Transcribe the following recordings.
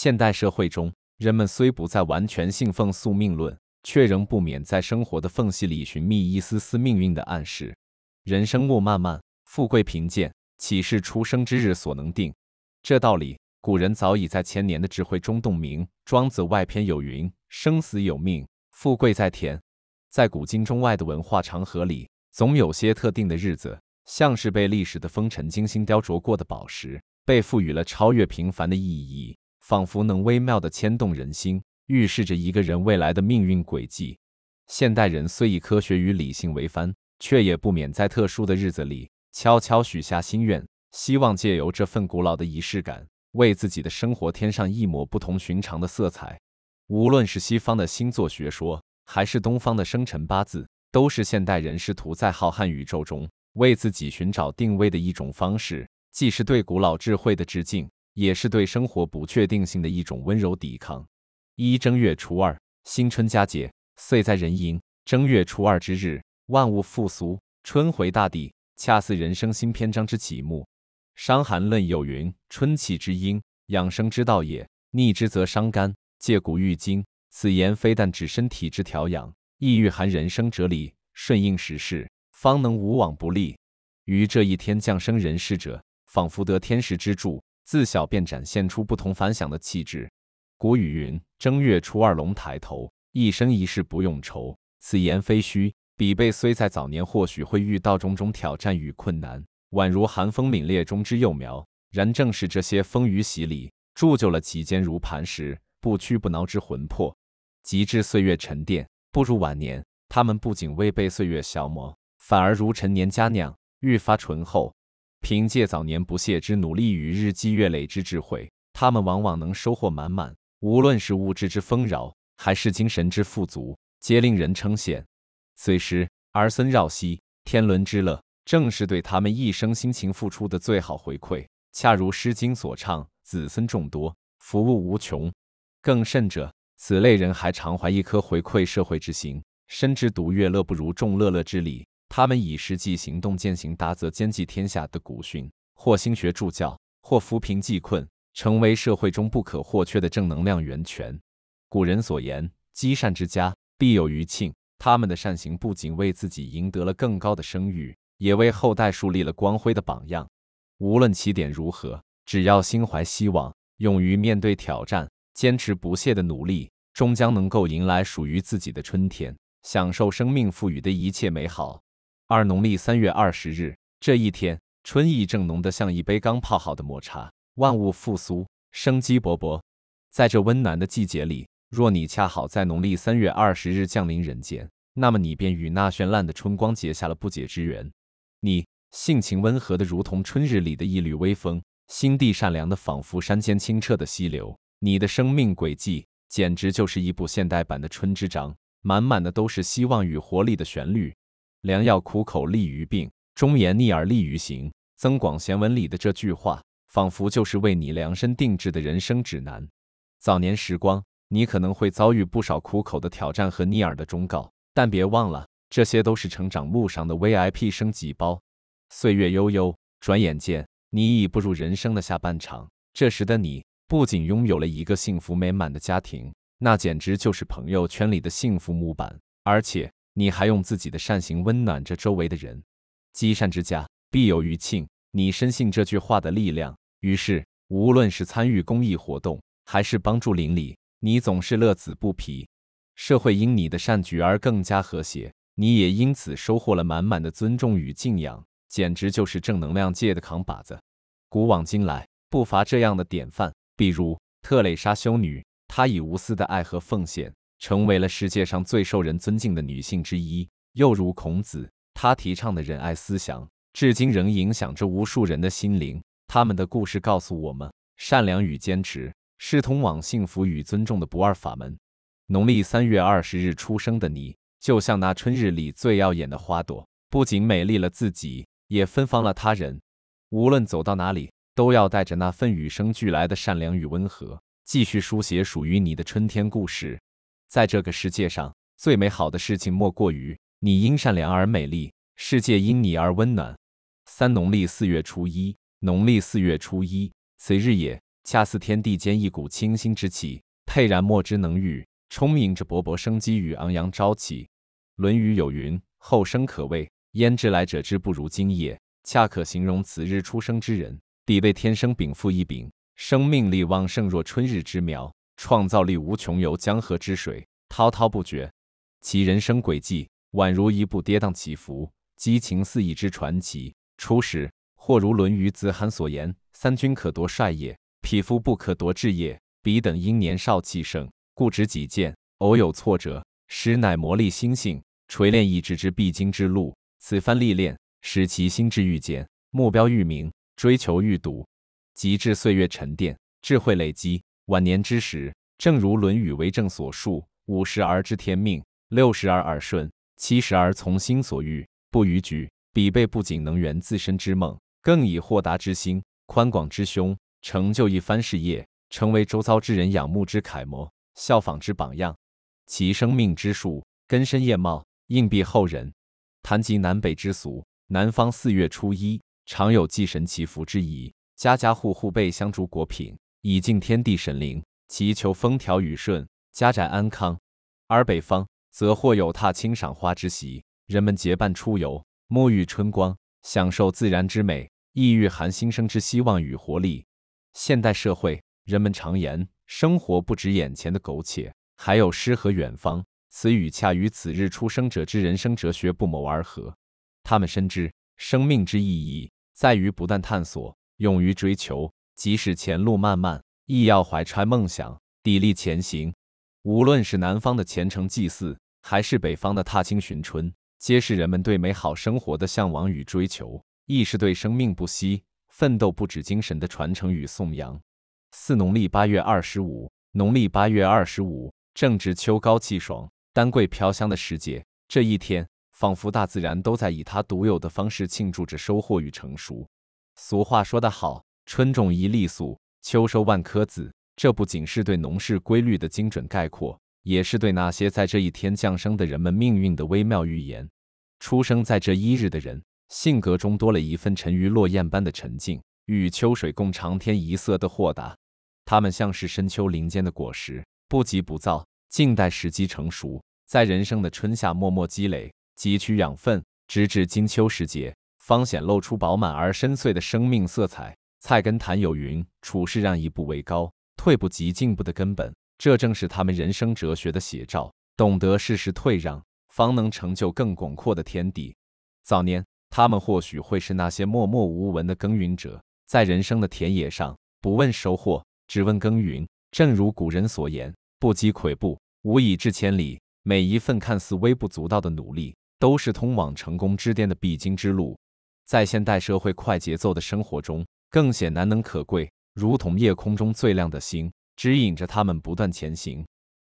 现代社会中，人们虽不再完全信奉宿命论，却仍不免在生活的缝隙里寻觅一丝丝命运的暗示。人生路漫漫，富贵贫贱岂是出生之日所能定？这道理，古人早已在千年的智慧中洞明。《庄子外篇》有云：“生死有命，富贵在天。”在古今中外的文化长河里，总有些特定的日子，像是被历史的风尘精心雕琢过的宝石，被赋予了超越平凡的意义。仿佛能微妙地牵动人心，预示着一个人未来的命运轨迹。现代人虽以科学与理性为帆，却也不免在特殊的日子里悄悄许下心愿，希望借由这份古老的仪式感，为自己的生活添上一抹不同寻常的色彩。无论是西方的星座学说，还是东方的生辰八字，都是现代人试图在浩瀚宇宙中为自己寻找定位的一种方式，既是对古老智慧的致敬。也是对生活不确定性的一种温柔抵抗。一正月初二，新春佳节，岁在壬寅。正月初二之日，万物复苏，春回大地，恰似人生新篇章之启幕。《伤寒论》有云：“春气之阴，养生之道也。逆之则伤肝，借古喻今，此言非但指身体之调养，亦蕴含人生哲理，顺应时势，方能无往不利。于这一天降生人世者，仿佛得天时之助。”自小便展现出不同凡响的气质。古语云：“正月初二龙抬头，一生一世不用愁。”此言非虚。比辈虽在早年或许会遇到种种挑战与困难，宛如寒风凛冽中之幼苗；然正是这些风雨洗礼，铸就了其坚如磐石、不屈不挠之魂魄。及至岁月沉淀，步入晚年，他们不仅未被岁月消磨，反而如陈年佳酿，愈发醇厚。凭借早年不懈之努力与日积月累之智慧，他们往往能收获满满，无论是物质之丰饶，还是精神之富足，皆令人称羡。此时儿孙绕膝，天伦之乐，正是对他们一生辛勤付出的最好回馈。恰如《诗经》所唱：“子孙众多，福禄无穷。”更甚者，此类人还常怀一颗回馈社会之心，深知独乐乐不如众乐乐之理。他们以实际行动践行“达则兼济天下”的古训，或兴学助教，或扶贫济困，成为社会中不可或缺的正能量源泉。古人所言“积善之家，必有余庆”，他们的善行不仅为自己赢得了更高的声誉，也为后代树立了光辉的榜样。无论起点如何，只要心怀希望，勇于面对挑战，坚持不懈的努力，终将能够迎来属于自己的春天，享受生命赋予的一切美好。二农历三月二十日这一天，春意正浓的像一杯刚泡好的抹茶，万物复苏，生机勃勃。在这温暖的季节里，若你恰好在农历三月二十日降临人间，那么你便与那绚烂的春光结下了不解之缘。你性情温和的如同春日里的一缕微风，心地善良的仿佛山间清澈的溪流。你的生命轨迹简直就是一部现代版的春之章，满满的都是希望与活力的旋律。良药苦口利于病，忠言逆耳利于行。《增广贤文》里的这句话，仿佛就是为你量身定制的人生指南。早年时光，你可能会遭遇不少苦口的挑战和逆耳的忠告，但别忘了，这些都是成长路上的 VIP 升级包。岁月悠悠，转眼间你已步入人生的下半场。这时的你，不仅拥有了一个幸福美满的家庭，那简直就是朋友圈里的幸福模板，而且。你还用自己的善行温暖着周围的人，积善之家必有余庆。你深信这句话的力量，于是无论是参与公益活动，还是帮助邻里，你总是乐此不疲。社会因你的善举而更加和谐，你也因此收获了满满的尊重与敬仰，简直就是正能量界的扛把子。古往今来，不乏这样的典范，比如特蕾莎修女，她以无私的爱和奉献。成为了世界上最受人尊敬的女性之一。又如孔子，他提倡的仁爱思想，至今仍影响着无数人的心灵。他们的故事告诉我们，善良与坚持是通往幸福与尊重的不二法门。农历三月二十日出生的你，就像那春日里最耀眼的花朵，不仅美丽了自己，也芬芳了他人。无论走到哪里，都要带着那份与生俱来的善良与温和，继续书写属于你的春天故事。在这个世界上，最美好的事情莫过于你因善良而美丽，世界因你而温暖。三农历四月初一，农历四月初一，此日也恰似天地间一股清新之气，沛然莫之能御，充盈着勃勃生机与昂扬朝气。《论语》有云：“后生可畏，焉知来者之不如今也？”恰可形容此日出生之人，必为天生禀赋异禀，生命力旺盛若春日之苗。创造力无穷，游江河之水滔滔不绝。其人生轨迹宛如一部跌宕起伏、激情四溢之传奇。初始或如《论语》子罕所言：“三军可夺帅也，匹夫不可夺志也。”彼等因年少气盛，固执己见，偶有挫折，实乃磨砺心性、锤炼意志之必经之路。此番历练，使其心智愈坚，目标愈明，追求愈笃。极致岁月沉淀，智慧累积。晚年之时，正如《论语为政》所述：“五十而知天命，六十而耳顺，七十而从心所欲，不逾矩。”比辈不仅能圆自身之梦，更以豁达之心、宽广之胸，成就一番事业，成为周遭之人仰慕之楷模、效仿之榜样。其生命之树根深叶茂，应庇后人。谈及南北之俗，南方四月初一常有祭神祈福之仪，家家户户备香烛果品。以敬天地神灵，祈求风调雨顺、家宅安康。而北方则或有踏青赏花之习，人们结伴出游，沐浴春光，享受自然之美，意欲含新生之希望与活力。现代社会，人们常言：生活不止眼前的苟且，还有诗和远方。此语恰与此日出生者之人生哲学不谋而合。他们深知，生命之意义在于不断探索，勇于追求。即使前路漫漫，亦要怀揣梦想，砥砺前行。无论是南方的虔诚祭祀，还是北方的踏青寻春，皆是人们对美好生活的向往与追求，亦是对生命不息、奋斗不止精神的传承与颂扬。四农历八月二十五，农历八月二十五，正值秋高气爽、丹桂飘香的时节。这一天，仿佛大自然都在以它独有的方式庆祝着收获与成熟。俗话说得好。春种一粒粟，秋收万颗子。这不仅是对农事规律的精准概括，也是对那些在这一天降生的人们命运的微妙预言。出生在这一日的人，性格中多了一份沉鱼落雁般的沉静，与秋水共长天一色的豁达。他们像是深秋林间的果实，不急不躁，静待时机成熟，在人生的春夏默默积累，汲取养分，直至金秋时节，方显露出饱满而深邃的生命色彩。菜根谭有云：“处事让一步为高，退步即进步的根本。”这正是他们人生哲学的写照。懂得适时退让，方能成就更广阔的天地。早年，他们或许会是那些默默无闻的耕耘者，在人生的田野上，不问收获，只问耕耘。正如古人所言：“不积跬步，无以至千里。”每一份看似微不足道的努力，都是通往成功之巅的必经之路。在现代社会快节奏的生活中，更显难能可贵，如同夜空中最亮的星，指引着他们不断前行。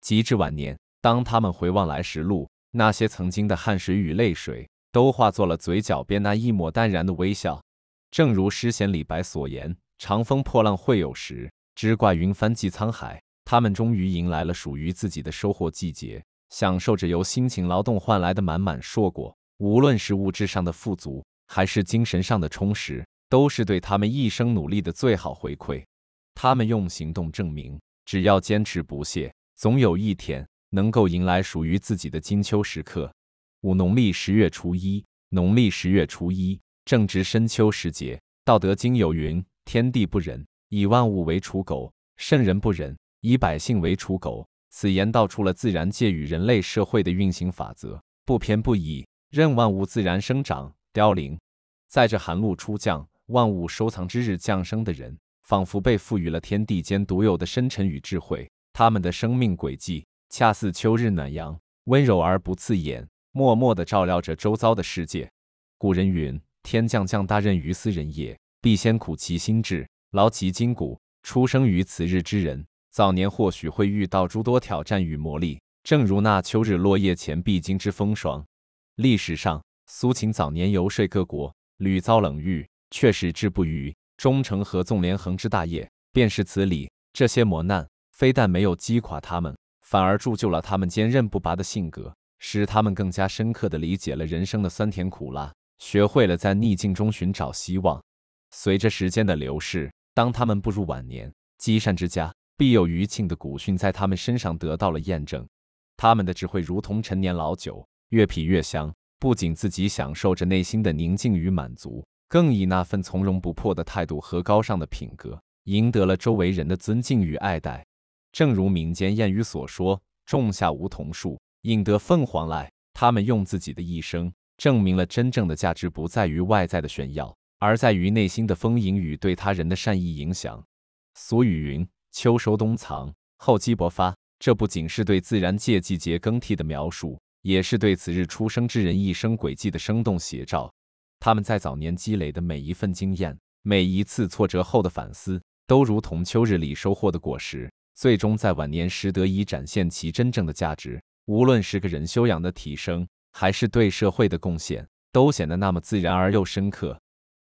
及至晚年，当他们回望来时路，那些曾经的汗水与泪水，都化作了嘴角边那一抹淡然的微笑。正如诗仙李白所言：“长风破浪会有时，直挂云帆济沧海。”他们终于迎来了属于自己的收获季节，享受着由辛勤劳动换来的满满硕果。无论是物质上的富足，还是精神上的充实。都是对他们一生努力的最好回馈。他们用行动证明，只要坚持不懈，总有一天能够迎来属于自己的金秋时刻。五，农历十月初一，农历十月初一正值深秋时节。《道德经》有云：“天地不仁，以万物为刍狗；圣人不仁，以百姓为刍狗。”此言道出了自然界与人类社会的运行法则，不偏不倚，任万物自然生长、凋零。在这寒露初降。万物收藏之日降生的人，仿佛被赋予了天地间独有的深沉与智慧。他们的生命轨迹恰似秋日暖阳，温柔而不刺眼，默默地照料着周遭的世界。古人云：“天降降大任于斯人也，必先苦其心志，劳其筋骨。”出生于此日之人，早年或许会遇到诸多挑战与磨砺，正如那秋日落叶前必经之风霜。历史上，苏秦早年游说各国，屡遭冷遇。却矢志不渝，终成合纵连横之大业，便是此理。这些磨难非但没有击垮他们，反而铸就了他们坚韧不拔的性格，使他们更加深刻地理解了人生的酸甜苦辣，学会了在逆境中寻找希望。随着时间的流逝，当他们步入晚年，“积善之家，必有余庆”的古训在他们身上得到了验证。他们的智慧如同陈年老酒，越品越香，不仅自己享受着内心的宁静与满足。更以那份从容不迫的态度和高尚的品格，赢得了周围人的尊敬与爱戴。正如民间谚语所说：“种下梧桐树，引得凤凰来。”他们用自己的一生，证明了真正的价值不在于外在的炫耀，而在于内心的丰盈与对他人的善意影响。俗语云：“秋收冬藏，厚积薄发。”这不仅是对自然界季节更替的描述，也是对此日出生之人一生轨迹的生动写照。他们在早年积累的每一份经验，每一次挫折后的反思，都如同秋日里收获的果实，最终在晚年时得以展现其真正的价值。无论是个人修养的提升，还是对社会的贡献，都显得那么自然而又深刻。《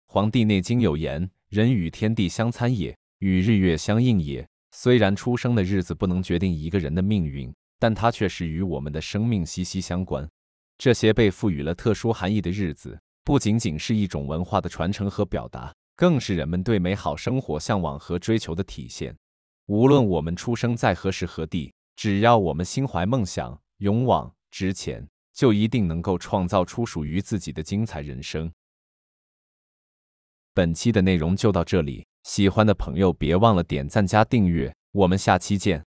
黄帝内经》有言：“人与天地相参也，与日月相应也。”虽然出生的日子不能决定一个人的命运，但它却是与我们的生命息息相关。这些被赋予了特殊含义的日子。不仅仅是一种文化的传承和表达，更是人们对美好生活向往和追求的体现。无论我们出生在何时何地，只要我们心怀梦想，勇往直前，就一定能够创造出属于自己的精彩人生。本期的内容就到这里，喜欢的朋友别忘了点赞加订阅，我们下期见。